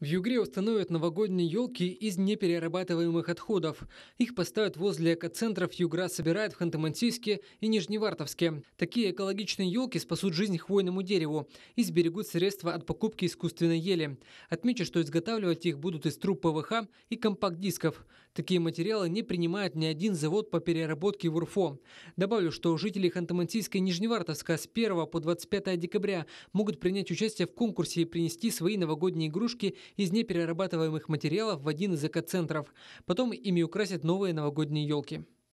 В Югре установят новогодние елки из неперерабатываемых отходов. Их поставят возле экоцентров Югра собирают в Ханты-Мансийске и Нижневартовске. Такие экологичные елки спасут жизнь хвойному дереву и сберегут средства от покупки искусственной ели. Отмечу, что изготавливать их будут из труб ПВХ и компакт-дисков. Такие материалы не принимает ни один завод по переработке в УРФО. Добавлю, что жители ханты мансийской Нижневартовска с 1 по 25 декабря могут принять участие в конкурсе и принести свои новогодние игрушки из неперерабатываемых материалов в один из экоцентров. Потом ими украсят новые новогодние елки.